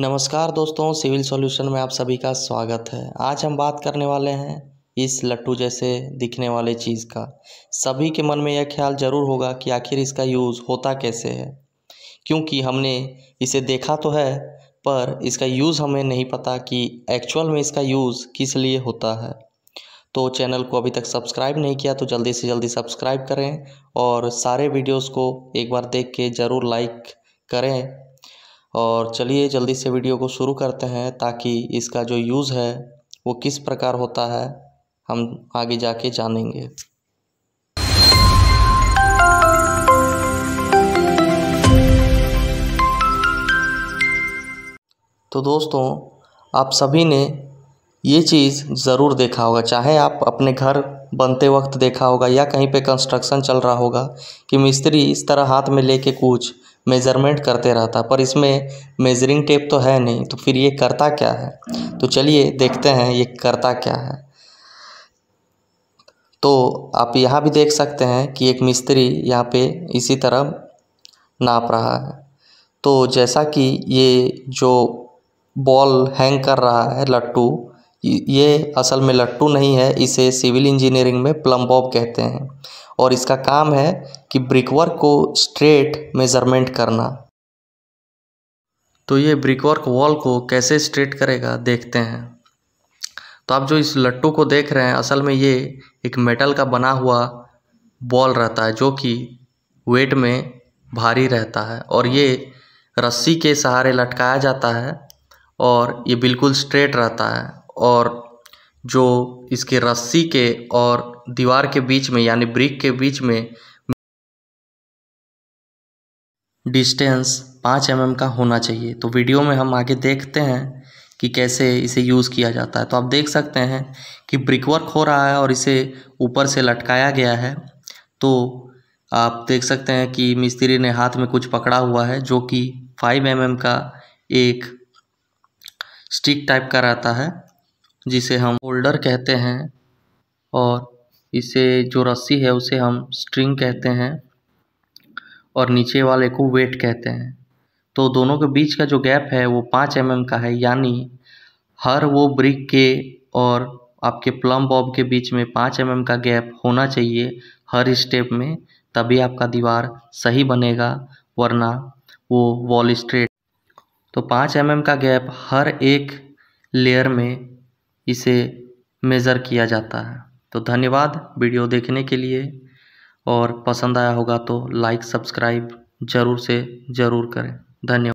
नमस्कार दोस्तों civil solution में आप सभी का स्वागत है आज हम बात करने वाले हैं इस लट्टू जैसे दिखने वाले चीज़ का सभी के मन में यह ख्याल ज़रूर होगा कि आखिर इसका यूज़ होता कैसे है क्योंकि हमने इसे देखा तो है पर इसका यूज़ हमें नहीं पता कि एक्चुअल में इसका यूज़ किस लिए होता है तो चैनल को अभी तक सब्सक्राइब नहीं किया तो जल्दी से जल्दी सब्सक्राइब करें और सारे वीडियोस को एक बार देख के ज़रूर लाइक करें और चलिए जल्दी से वीडियो को शुरू करते हैं ताकि इसका जो यूज़ है वो किस प्रकार होता है हम आगे जाके जानेंगे तो दोस्तों आप सभी ने ये चीज़ ज़रूर देखा होगा चाहे आप अपने घर बनते वक्त देखा होगा या कहीं पे कंस्ट्रक्शन चल रहा होगा कि मिस्त्री इस तरह हाथ में लेके कुछ मेज़रमेंट करते रहता पर इसमें मेज़रिंग टेप तो है नहीं तो फिर ये करता क्या है तो चलिए देखते हैं ये करता क्या है तो आप यहाँ भी देख सकते हैं कि एक मिस्त्री यहाँ पे इसी तरह नाप रहा है तो जैसा कि ये जो बॉल हैंग कर रहा है लट्टू ये असल में लट्टू नहीं है इसे सिविल इंजीनियरिंग में प्लम्बॉब कहते हैं और इसका काम है कि ब्रिकवर्क को स्ट्रेट मेज़रमेंट करना तो ये ब्रिकवर्क वॉल को कैसे स्ट्रेट करेगा देखते हैं तो आप जो इस लट्टू को देख रहे हैं असल में ये एक मेटल का बना हुआ बॉल रहता है जो कि वेट में भारी रहता है और ये रस्सी के सहारे लटकाया जाता है और ये बिल्कुल स्ट्रेट रहता है और जो इसके रस्सी के और दीवार के बीच में यानी ब्रिक के बीच में डिस्टेंस पाँच एम mm का होना चाहिए तो वीडियो में हम आगे देखते हैं कि कैसे इसे यूज़ किया जाता है तो आप देख सकते हैं कि ब्रिक वर्क हो रहा है और इसे ऊपर से लटकाया गया है तो आप देख सकते हैं कि मिस्त्री ने हाथ में कुछ पकड़ा हुआ है जो कि फाइव एम mm का एक स्टिक टाइप का रहता है जिसे हम होल्डर कहते हैं और इसे जो रस्सी है उसे हम स्ट्रिंग कहते हैं और नीचे वाले को वेट कहते हैं तो दोनों के बीच का जो गैप है वो पाँच एम mm का है यानी हर वो ब्रिक के और आपके प्लम बॉब के बीच में पाँच एम mm का गैप होना चाहिए हर स्टेप में तभी आपका दीवार सही बनेगा वरना वो वॉल स्ट्रेट तो पाँच एम mm का गैप हर एक लेयर में इसे मेज़र किया जाता है तो धन्यवाद वीडियो देखने के लिए और पसंद आया होगा तो लाइक सब्सक्राइब ज़रूर से ज़रूर करें धन्यवाद